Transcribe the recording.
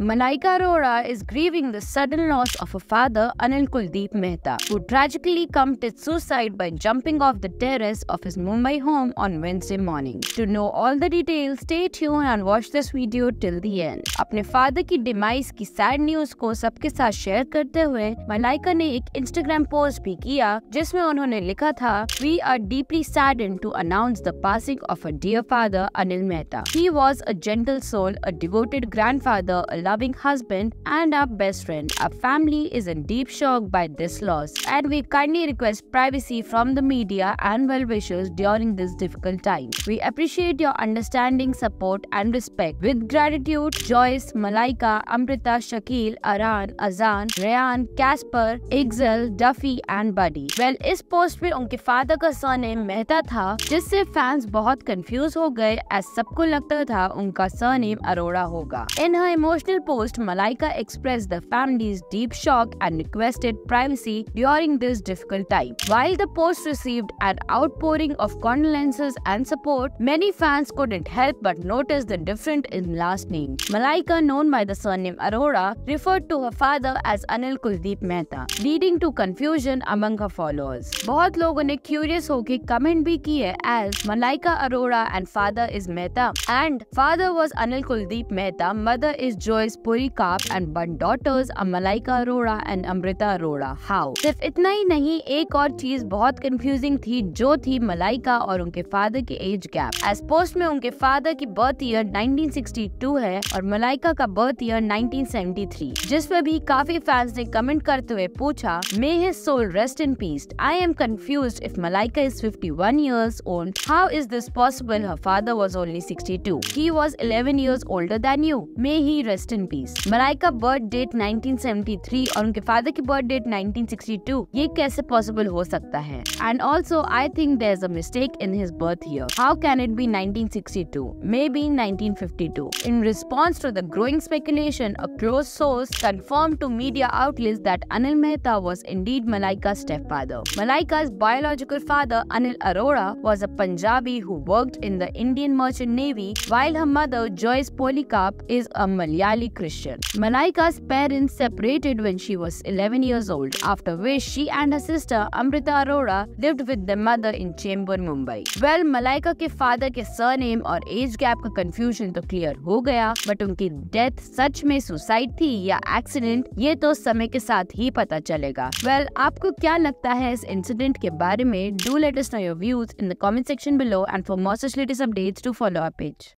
Malaika Arora is grieving the sudden loss of her father Anil Kuldeep Mehta, who tragically committed suicide by jumping off the terrace of his Mumbai home on Wednesday morning. To know all the details, stay tuned and watch this video till the end. अपने father की demise की sad news को सबके साथ share करते हुए मलाइका ने एक Instagram post भी किया जिसमें उन्होंने लिखा था We are deeply saddened to announce the passing of our dear father Anil Mehta. He was a gentle soul, a devoted grandfather. Father loving husband and our best friend. Our family is in deep shock by this loss, and we kindly request privacy from the media and well wishers during this difficult time. We appreciate your understanding, support, and respect. With gratitude, Joyce, Malaika, Amrita, Shakil, Aran, Azan, Rayan, Casper, Ixel, Duffy, and Buddy. Well, इस post में उनके father का surname Mehta था जिससे fans बहुत confuse हो गए as सबको लगता था उनका सरनेम अरोड़ा होगा In her emotional official post, Malika expressed the family's deep shock and requested privacy during this difficult time. While the post received an outpouring of condolences and support, many fans couldn't help but notice the difference in last name. Malika, known by the surname Arora, referred to her father as Anil Kuldeep Mehta, leading to confusion among her followers. बहुत लोगों ने curious होके comment भी किए as Malaika Arora and father is Mehta and father was Anil Kuldeep Mehta mother is Joy actress Polycarp and one daughters Malaika Arora and Amrita Arora how सिर्फ इतना ही नहीं एक और चीज बहुत कंफ्यूजिंग थी जो थी मलाइका और उनके फादर के एज गैप एस पोस्ट में उनके फादर की बर्थ ईयर नाइनटीन है और मलाइका का बर्थ ईयर नाइनटीन जिसमे भी काफी फैंस ने कमेंट करते हुए पूछा may his soul rest in peace I am confuse if Malaika is fifty one years old how is this possible father was only sixty two he was eleven years older than you may he rest in peace मराई का birth date 1973 और उनके father की birth date 1962 ये कैसे possible हो सकता है and also I think there is a mistake in his birth year how can it be 1962 maybe 1952 in response to the growing speculation a close source confirmed to media outlets that Anil Mehta was indeed Malaika's stepfather. Malaika's biological father, Anil Arora, was a Punjabi who worked in the Indian Merchant Navy, while her mother, Joyce Polycarp, is a Malayali primarily Christian. Malaika's parents separated when she was 11 years old, after which she and her sister Amrita Arora lived with their mother in Chamber, Mumbai. Well, Malaika ke father ke surname और age gap ka confusion to clear ho gaya, but unki death such mein suicide thi ya accident, ye to samay ke saath hi pata chalega. well, aapko kya lagta hai is incident ke baare mein? Do let us know your views in the comment section below and for more such latest updates to follow our page.